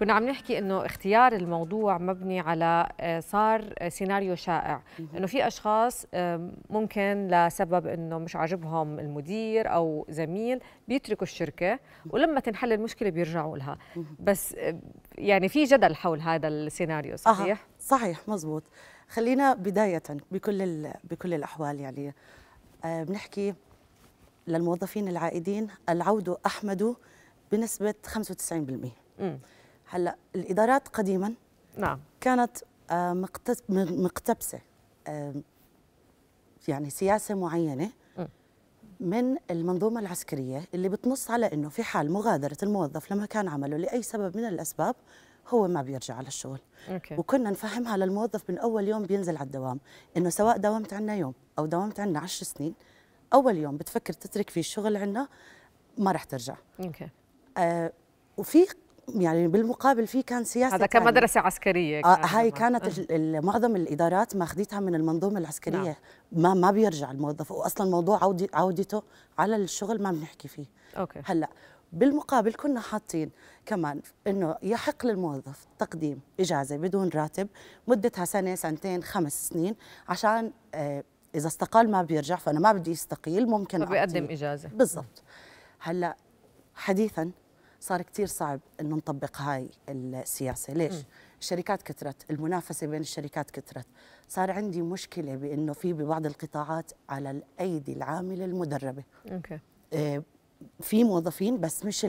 كنا عم نحكي انه اختيار الموضوع مبني على آه، صار آه، سيناريو شائع انه في اشخاص ممكن لسبب انه مش عاجبهم المدير او زميل بيتركوا الشركه ولما تنحل المشكله بيرجعوا لها بس آه، يعني في جدل حول هذا السيناريو صحيح أه صحيح مزبوط خلينا بدايه بكل بكل الاحوال يعني بنحكي للموظفين العائدين العوده احمد بنسبه 95% امم هلا الادارات قديما نعم كانت آه، مقتبسه آه، يعني سياسه معينه من المنظومة العسكرية اللي بتنص على أنه في حال مغادرة الموظف لمكان عمله لأي سبب من الأسباب هو ما بيرجع على الشغل أوكي. وكنا نفهمها للموظف من أول يوم بينزل على الدوام أنه سواء داومت عنا يوم أو داومت عنا عشر سنين أول يوم بتفكر تترك فيه الشغل عنا ما رح ترجع أوكي. آه وفي يعني بالمقابل في كان سياسه هذا كان مدرسه عسكريه آه، كان آه هاي كانت معظم الادارات ماخذتها من المنظومه العسكريه نعم. ما ما بيرجع الموظف واصلا موضوع عودي عودته على الشغل ما بنحكي فيه أوكي. هلا بالمقابل كنا حاطين كمان انه يحق للموظف تقديم اجازه بدون راتب مدتها سنه سنتين خمس سنين عشان آه، اذا استقال ما بيرجع فانا ما بدي يستقيل ممكن فبيقدم اجازه بالضبط هلا حديثا صار كثير صعب انه نطبق هاي السياسه ليش م. الشركات كثرت المنافسه بين الشركات كثرت صار عندي مشكله بانه في ببعض القطاعات على الايدي العامله المدربه اوكي آه، في موظفين بس مش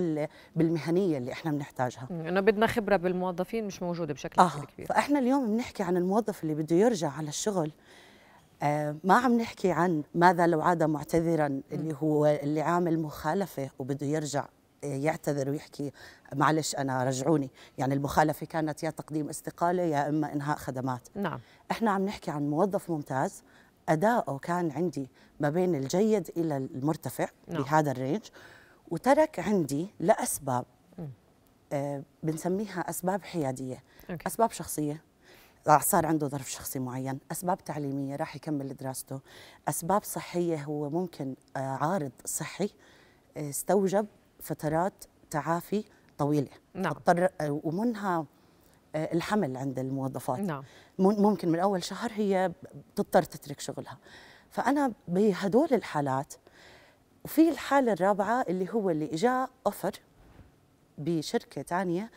بالمهنيه اللي احنا بنحتاجها انه بدنا خبره بالموظفين مش موجوده بشكل آه. كبير فاحنا اليوم بنحكي عن الموظف اللي بده يرجع على الشغل آه، ما عم نحكي عن ماذا لو عاد معتذرا اللي هو اللي عامل مخالفه وبده يرجع يعتذر ويحكي معلش انا رجعوني يعني المخالفه كانت يا تقديم استقاله يا اما انهاء خدمات نعم احنا عم نحكي عن موظف ممتاز اداؤه كان عندي ما بين الجيد الى المرتفع نعم. بهذا الرينج وترك عندي لاسباب آه بنسميها اسباب حياديه أوكي. اسباب شخصيه آه، صار عنده ظرف شخصي معين أسباب تعليمية راح يكمل دراسته أسباب صحية هو ممكن آه، عارض صحي آه، استوجب فترات تعافي طويله نعم. اضطر ومنها آه، الحمل عند الموظفات نعم. ممكن من اول شهر هي تضطر تترك شغلها فانا بهدول الحالات وفي الحاله الرابعه اللي هو اللي جاء اوفر بشركه ثانيه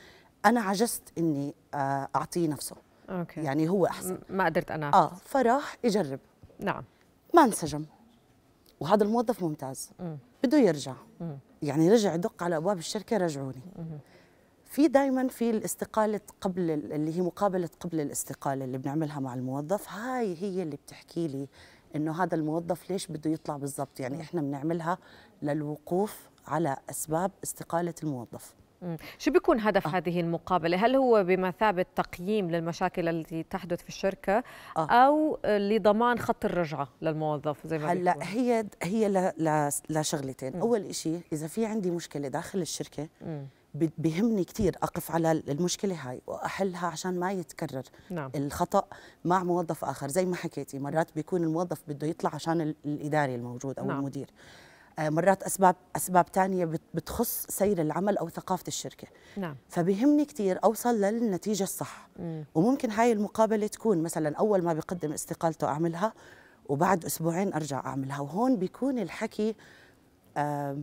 انا عجزت اني آه، اعطيه نفسه أوكي. يعني هو احسن ما قدرت انا اه فراح يجرب نعم ما انسجم وهذا الموظف ممتاز بده يرجع يعني رجع دق على ابواب الشركه رجعوني في دائما في الاستقاله قبل اللي هي مقابله قبل الاستقاله اللي بنعملها مع الموظف هاي هي اللي بتحكي لي انه هذا الموظف ليش بده يطلع بالضبط يعني احنا بنعملها للوقوف على اسباب استقاله الموظف شو بيكون هدف آه. هذه المقابله؟ هل هو بمثابه تقييم للمشاكل التي تحدث في الشركه آه. او لضمان خط الرجعه للموظف زي ما هلا هي هي لشغلتين، اول شيء اذا في عندي مشكله داخل الشركه بيهمني بهمني كثير اقف على المشكله هاي واحلها عشان ما يتكرر نعم. الخطا مع موظف اخر زي ما حكيتي مرات بيكون الموظف بده يطلع عشان الاداري الموجود او نعم. المدير آه، مرات اسباب اسباب ثانيه بتخص سير العمل او ثقافه الشركه نعم فبيهمني كثير اوصل للنتيجه الصح مم. وممكن هاي المقابله تكون مثلا اول ما بقدم استقالته اعملها وبعد اسبوعين ارجع اعملها وهون بيكون الحكي آه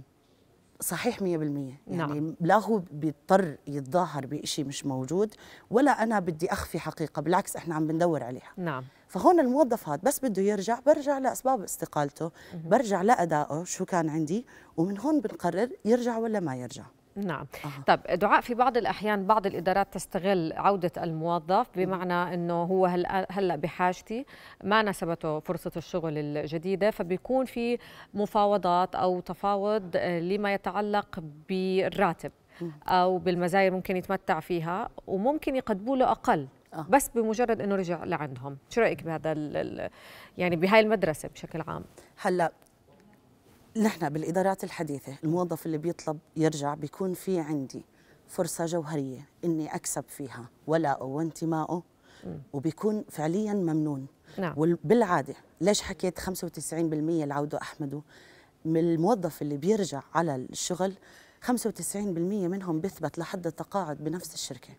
صحيح 100% يعني نعم. لا هو بيضطر يتظاهر بشيء مش موجود ولا انا بدي اخفي حقيقه بالعكس احنا عم بندور عليها نعم فهون الموظف هذا بس بده يرجع برجع لاسباب استقالته برجع لادائه شو كان عندي ومن هون بنقرر يرجع ولا ما يرجع نعم آه. طب دعاء في بعض الأحيان بعض الإدارات تستغل عودة الموظف بمعنى أنه هو هلأ هل بحاجتي ما ناسبته فرصة الشغل الجديدة فبيكون في مفاوضات أو تفاوض آه، لما يتعلق بالراتب أو بالمزايا ممكن يتمتع فيها وممكن يقدموا له أقل آه. بس بمجرد انه رجع لعندهم شو رايك بهذا يعني بهاي المدرسه بشكل عام هلا نحن بالادارات الحديثه الموظف اللي بيطلب يرجع بيكون في عندي فرصه جوهريه اني اكسب فيها ولاءه وانتمائه وبيكون فعليا ممنون نعم. وبالعاده ليش حكيت 95% العوده احمده من الموظف اللي بيرجع على الشغل 95% منهم بيثبت لحد التقاعد بنفس الشركه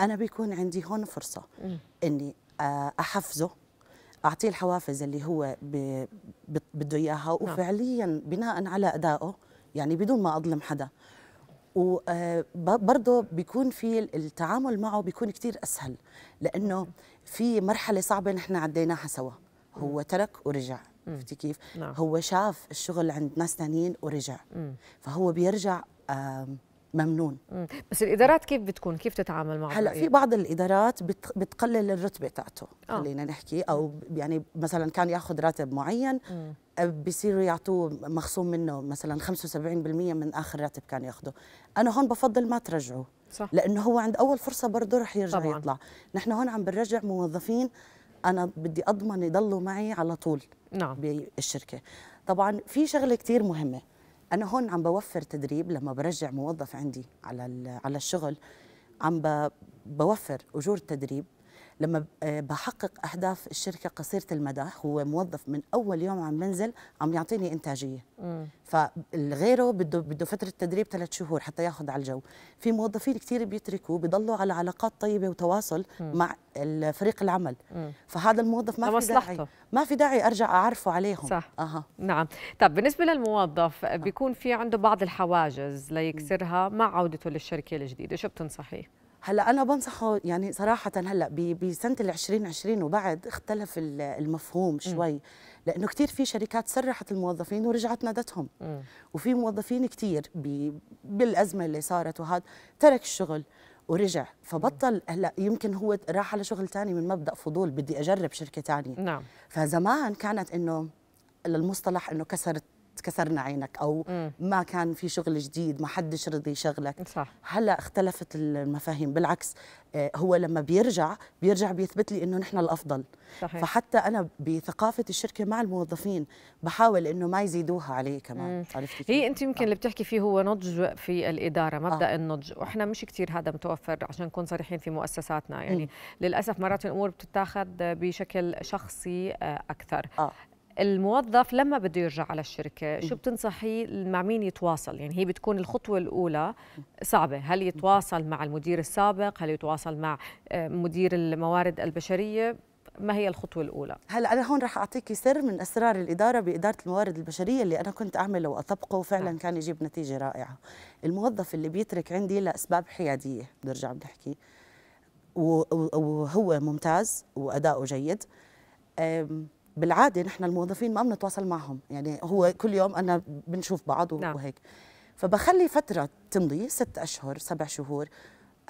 انا بيكون عندي هون فرصه اني آه، احفزه اعطيه الحوافز اللي هو بده اياها نعم. وفعليا بناء على ادائه يعني بدون ما اظلم حدا وبرضه آه، بيكون في التعامل معه بيكون كثير اسهل لانه نعم. في مرحله صعبه نحن عديناها سوا هو ترك ورجع عرفتي كيف؟ نعم. هو شاف الشغل عند ناس ثانيين ورجع مم. فهو بيرجع ممنون بس الادارات كيف بتكون كيف تتعامل مع هلا في بعض الادارات بتقلل الرتبه تاعته آه. خلينا نحكي او يعني مثلا كان ياخذ راتب معين بيصيروا يعطوه مخصوم منه مثلا 75% من اخر راتب كان ياخده انا هون بفضل ما ترجعه صح. لانه هو عند اول فرصه برضه رح يرجع طبعاً. يطلع نحن هون عم بنرجع موظفين انا بدي اضمن يضلوا معي على طول نعم بالشركه طبعا في شغله كثير مهمه انا هون عم بوفر تدريب لما برجع موظف عندي على على الشغل عم بوفر اجور التدريب لما آه، بحقق اهداف الشركه قصيره المدى هو موظف من اول يوم عم بنزل عم يعطيني انتاجيه فالغيره فغيره بده بده فتره تدريب ثلاث شهور حتى ياخذ على الجو في موظفين كثير بيتركوا بيضلوا على علاقات طيبه وتواصل مم. مع فريق العمل مم. فهذا الموظف ما في داعي ما في داعي ارجع اعرفه عليهم صح أه. نعم طب بالنسبه للموظف آه. بيكون في عنده بعض الحواجز ليكسرها مع عودته للشركه الجديده شو بتنصحيه هلا انا بنصحه يعني صراحه هلا بسنه ال 2020 وبعد اختلف المفهوم شوي م. لانه كثير في شركات سرحت الموظفين ورجعت نادتهم وفي موظفين كثير بالازمه اللي صارت وهذا ترك الشغل ورجع فبطل هلا يمكن هو راح على شغل ثاني من مبدا فضول بدي اجرب شركه ثانيه نعم فزمان كانت انه المصطلح انه كسرت كسرنا عينك او ما كان في شغل جديد ما حدش رضي يشغلك صح. هلا اختلفت المفاهيم بالعكس آه، هو لما بيرجع بيرجع بيثبت لي انه نحن الافضل صحيح. فحتى انا بثقافه الشركه مع الموظفين بحاول انه ما يزيدوها علي كمان عرفتي هي انت يمكن آه. اللي بتحكي فيه هو نضج في الاداره آه. مبدا آه. النضج واحنا مش كثير هذا متوفر عشان نكون صريحين في مؤسساتنا يعني م. للاسف مرات الامور بتتاخذ بشكل شخصي آه، اكثر آه. الموظف لما بده يرجع على الشركه شو بتنصحي مع مين يتواصل يعني هي بتكون الخطوه الاولى صعبه هل يتواصل مع المدير السابق هل يتواصل مع آه، مدير الموارد البشريه ما هي الخطوه الاولى هلا انا هون راح اعطيكي سر من اسرار الاداره باداره الموارد البشريه اللي انا كنت اعمله واطبقه وفعلا نعم. كان يجيب نتيجه رائعه الموظف اللي بيترك عندي لاسباب حياديه برجع بنحكي وهو ممتاز واداؤه جيد بالعاده نحن الموظفين ما بنتواصل معهم يعني هو كل يوم انا بنشوف بعض نعم. وهيك فبخلي فتره تمضي ست اشهر سبع شهور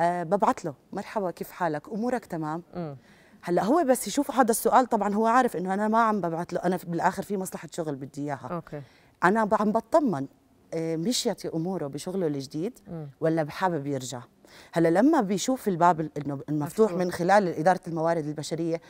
أه ببعث له مرحبا كيف حالك امورك تمام م. هلا هو بس يشوف هذا السؤال طبعا هو عارف انه انا ما عم ببعث له انا بالاخر في مصلحه شغل بدي اياها اوكي انا عم بطمن آه، مشيت اموره بشغله الجديد ولا حابب يرجع هلا لما بيشوف الباب المفتوح من خلال اداره الموارد البشريه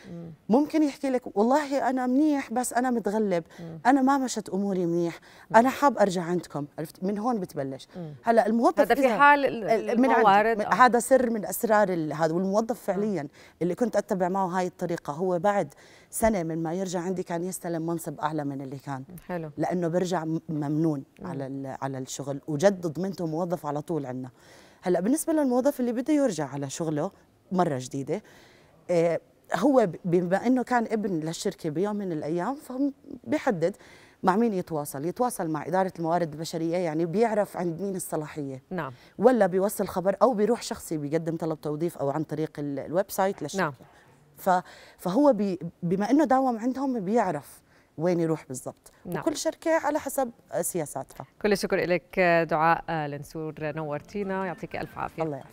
ممكن يحكي لك والله انا منيح بس انا متغلب انا ما مشت اموري منيح انا حاب ارجع عندكم عرفت من هون بتبلش هلا الموظف هذا في حال الموارد آه. هذا سر من اسرار هذا والموظف فعليا اللي كنت اتبع معه هاي الطريقه هو بعد سنه من ما يرجع عندي كان يستلم منصب اعلى من اللي كان حلو لانه برجع ممنون على على الشغل وجد ضمنته موظف على طول عندنا هلا بالنسبه للموظف اللي بده يرجع على شغله مره جديده آه، هو بما انه كان ابن للشركه بيوم من الايام فبيحدد مع مين يتواصل يتواصل مع إدارة الموارد البشرية يعني بيعرف عند مين الصلاحية نعم ولا بيوصل خبر أو بيروح شخصي بيقدم طلب توظيف أو عن طريق الويب سايت للشركة نعم فهو بما أنه داوم عندهم بيعرف وين يروح بالضبط نعم. وكل شركة على حسب سياساتها كل الشكر لك دعاء النسور نورتينا يعطيك ألف عافية الله يعني.